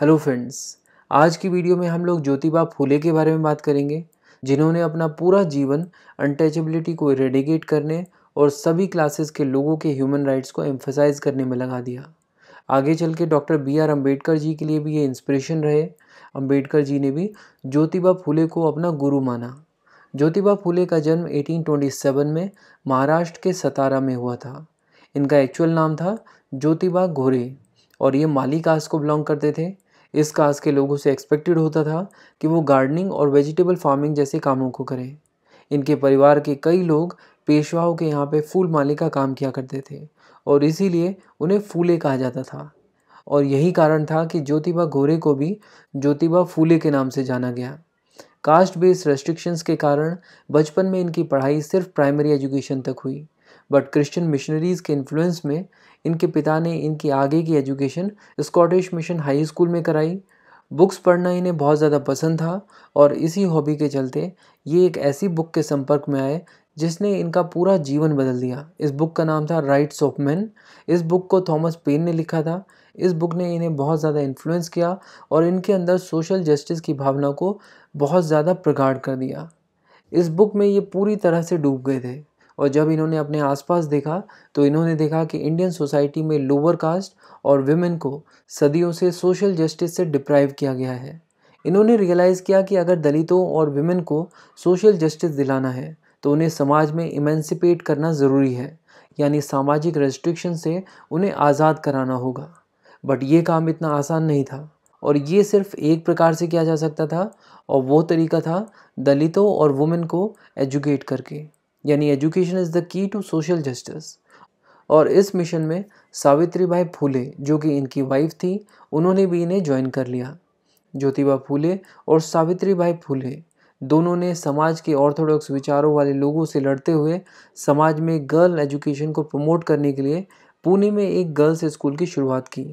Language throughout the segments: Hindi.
हेलो फ्रेंड्स आज की वीडियो में हम लोग ज्योतिबा फूले के बारे में बात करेंगे जिन्होंने अपना पूरा जीवन अनटचेबिलिटी को रेडिगेट करने और सभी क्लासेस के लोगों के ह्यूमन राइट्स को एम्फोसाइज करने में लगा दिया आगे चल के doctor B R Ambedkar ji के लिए भी ये इंस्पिरेशन रहे अम्बेडकर जी ने भी ज्योतिबा फूले को अपना गुरु माना ज्योतिबा फूले का जन्म 1827 में महाराष्ट्र के सतारा में हुआ था इनका एक्चुअल नाम था ज्योतिबा घोरे और ये माली कास्ट को बिलोंग करते थे इस कास्ट के लोगों से एक्सपेक्टेड होता था कि वो गार्डनिंग और वेजिटेबल फार्मिंग जैसे कामों को करें इनके परिवार के कई लोग पेशवाओं के यहाँ पे फूल माली का काम किया करते थे और इसीलिए उन्हें फूले कहा जाता था और यही कारण था कि ज्योतिबा घोरे को भी ज्योतिबा फूले के नाम से जाना गया कास्ट बेस्ड रेस्ट्रिक्शंस के कारण बचपन में इनकी पढ़ाई सिर्फ प्राइमरी एजुकेशन तक हुई बट क्रिश्चियन मिशनरीज़ के इन्फ्लुएंस में इनके पिता ने इनकी आगे की education Scottish mission high school में कराई बुक्स पढ़ना इन्हें बहुत ज़्यादा पसंद था और इसी हॉबी के चलते ये एक ऐसी बुक के संपर्क में आए जिसने इनका पूरा जीवन बदल दिया इस बुक का नाम था राइट्स ऑफ मैन इस बुक को थॉमस पेन ने लिखा था इस बुक ने इन्हें बहुत ज़्यादा इन्फ्लुएंस किया और इनके अंदर सोशल जस्टिस की भावना को बहुत ज़्यादा प्रगाढ़ कर दिया इस बुक में ये पूरी तरह से डूब गए थे और जब इन्होंने अपने आसपास देखा तो इन्होंने देखा कि इंडियन सोसाइटी में लोअर कास्ट और वेमेन को सदियों से सोशल जस्टिस से डिप्राइव किया गया है इन्होंने रियलाइज़ किया कि अगर दलितों और वेमेन को सोशल जस्टिस दिलाना है तो उन्हें समाज में इमेंसिपेट करना ज़रूरी है यानी सामाजिक रेस्ट्रिक्शन से उन्हें आज़ाद कराना होगा बट ये काम इतना आसान नहीं था और ये सिर्फ एक प्रकार से किया जा सकता था और वो तरीका था दलितों और वुमेन को एजुकेट करके यानी education is the key to social justice और इस मिशन में सावित्री भाई फूले जो कि इनकी वाइफ थी उन्होंने भी इन्हें ज्वाइन कर लिया ज्योतिबा फूले और सावित्री बाई फूले दोनों ने समाज के ऑर्थोडॉक्स विचारों वाले लोगों से लड़ते हुए समाज में गर्ल एजुकेशन को प्रमोट करने के लिए पुणे में एक गर्ल्स स्कूल की शुरुआत की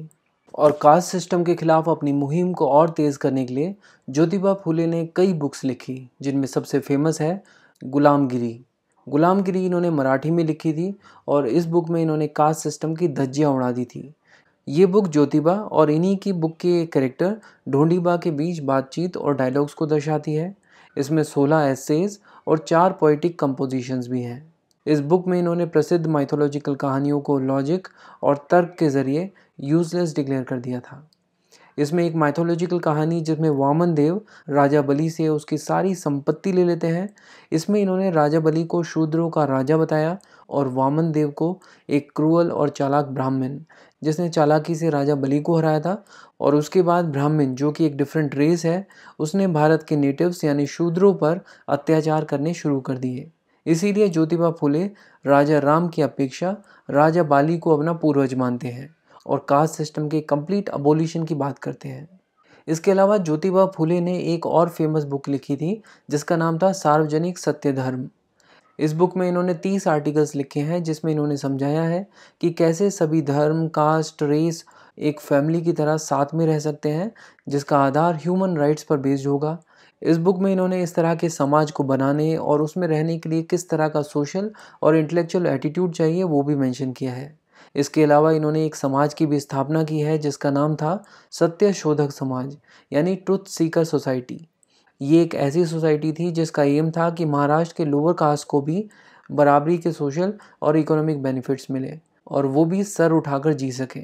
और कास्ट सिस्टम के खिलाफ अपनी मुहिम को और तेज़ करने के लिए ज्योतिबा फूले ने कई बुक्स लिखी जिनमें सबसे फेमस है गुलामगिरी गुलामगिरी इन्होंने मराठी में लिखी थी और इस बुक में इन्होंने कास्ट सिस्टम की धज्जियाँ उड़ा दी थी ये बुक ज्योतिबा और इन्हीं की बुक के करेक्टर ढोंडीबा के बीच बातचीत और डायलॉग्स को दर्शाती है इसमें सोलह एसेज और चार पोइटिक कंपोजिशंस भी हैं इस बुक में इन्होंने प्रसिद्ध माइथोलॉजिकल कहानियों को लॉजिक और तर्क के ज़रिए यूजलेस डिक्लेयर कर दिया था इसमें एक माइथोलॉजिकल कहानी जिसमें वामन देव राजा बली से उसकी सारी संपत्ति ले लेते हैं इसमें इन्होंने राजा बली को शूद्रों का राजा बताया और वामन देव को एक क्रूअल और चालाक ब्राह्मण जिसने चालाकी से राजा बली को हराया था और उसके बाद ब्राह्मण जो कि एक डिफरेंट रेस है उसने भारत के नेटिव्स यानी शूद्रों पर अत्याचार करने शुरू कर दिए इसीलिए ज्योतिबा फूले राजा राम की अपेक्षा राजा बाली को अपना पूर्वज मानते हैं और कास्ट सिस्टम के कंप्लीट अबोलिशन की बात करते हैं इसके अलावा ज्योतिबा फुले ने एक और फेमस बुक लिखी थी जिसका नाम था सार्वजनिक सत्य धर्म इस बुक में इन्होंने तीस आर्टिकल्स लिखे हैं जिसमें इन्होंने समझाया है कि कैसे सभी धर्म कास्ट रेस एक फैमिली की तरह साथ में रह सकते हैं जिसका आधार ह्यूमन राइट्स पर बेस्ड होगा इस बुक में इन्होंने इस तरह के समाज को बनाने और उसमें रहने के लिए किस तरह का सोशल और इंटेलेक्चुअल एटीट्यूड चाहिए वो भी मेंशन किया है इसके अलावा इन्होंने एक समाज की भी स्थापना की है जिसका नाम था सत्य शोधक समाज यानी ट्रुथ सीकर सोसाइटी ये एक ऐसी सोसाइटी थी जिसका एम था कि महाराष्ट्र के लोअर कास्ट को भी बराबरी के सोशल और इकोनॉमिक बेनिफिट्स मिले और वो भी सर उठाकर जी सके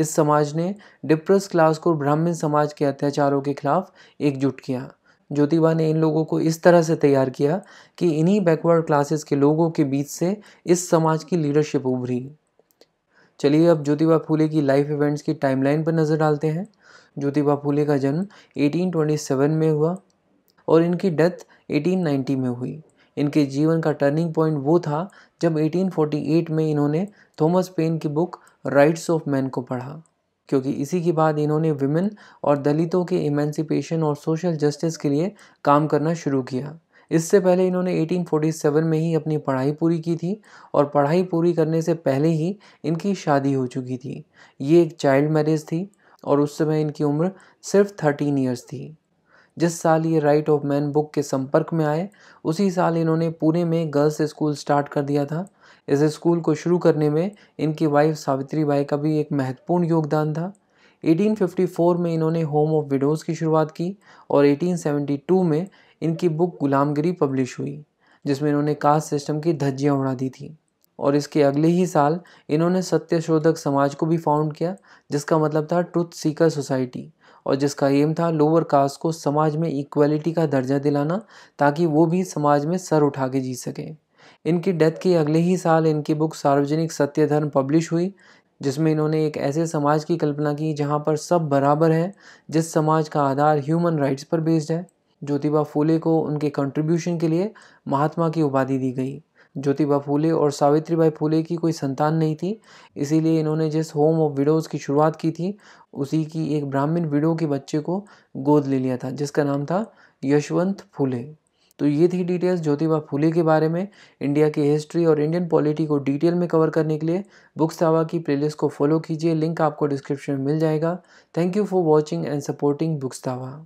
इस समाज ने डिप्रेस क्लास को ब्राह्मण समाज के अत्याचारों के खिलाफ एकजुट किया ज्योतिबा ने इन लोगों को इस तरह से तैयार किया कि इन्हीं बैकवर्ड क्लासेस के लोगों के बीच से इस समाज की लीडरशिप उभरी चलिए अब ज्योतिबा फूले की लाइफ इवेंट्स की टाइमलाइन पर नज़र डालते हैं ज्योतिबा फूले का जन्म 1827 में हुआ और इनकी डेथ 1890 में हुई इनके जीवन का टर्निंग पॉइंट वो था जब 1848 में इन्होंने थॉमस पेन की बुक राइट्स ऑफ मैन को पढ़ा क्योंकि इसी के बाद इन्होंने विमेन और दलितों के इमेंसिपेशन और सोशल जस्टिस के लिए काम करना शुरू किया इससे पहले इन्होंने 1847 में ही अपनी पढ़ाई पूरी की थी और पढ़ाई पूरी करने से पहले ही इनकी शादी हो चुकी थी ये एक चाइल्ड मैरिज थी और उस समय इनकी उम्र सिर्फ थर्टीन ईयर्स थी जिस साल ये राइट ऑफ मैन बुक के संपर्क में आए उसी साल इन्होंने पुणे में गर्ल्स स्कूल स्टार्ट कर दिया था इस स्कूल को शुरू करने में इनकी वाइफ सावित्री बाई का भी एक महत्वपूर्ण योगदान था 1854 में इन्होंने होम ऑफ विडोज़ की शुरुआत की और 1872 में इनकी बुक गुलामगिरी पब्लिश हुई जिसमें इन्होंने कास्ट सिस्टम की धज्जियाँ उड़ा दी थी और इसके अगले ही साल इन्होंने सत्यशोधक समाज को भी फाउंड किया जिसका मतलब था ट्रुथ सीकर सोसाइटी और जिसका एम था लोअर कास्ट को समाज में इक्वलिटी का दर्जा दिलाना ताकि वो भी समाज में सर उठा के जी सकें इनकी डेथ के अगले ही साल इनकी बुक सार्वजनिक सत्य धर्म पब्लिश हुई जिसमें इन्होंने एक ऐसे समाज की कल्पना की जहाँ पर सब बराबर है जिस समाज का आधार ह्यूमन राइट्स पर बेस्ड है ज्योतिबा फूले को उनके कंट्रीब्यूशन के लिए महात्मा की उपाधि दी गई ज्योतिबा फूले और सावित्रीबाई फूले की कोई संतान नहीं थी इसीलिए इन्होंने जिस होम ऑफ विडोज़ की शुरुआत की थी उसी की एक ब्राह्मण विडो के बच्चे को गोद ले लिया था जिसका नाम था यशवंत फूले तो ये थी डिटेल्स ज्योतिबा फूले के बारे में इंडिया की हिस्ट्री और इंडियन पॉलिटी को डिटेल में कवर करने के लिए बुक्स तावा की प्लेलिस्ट को फॉलो कीजिए लिंक आपको डिस्क्रिप्शन में मिल जाएगा thank you for watching and supporting books तावा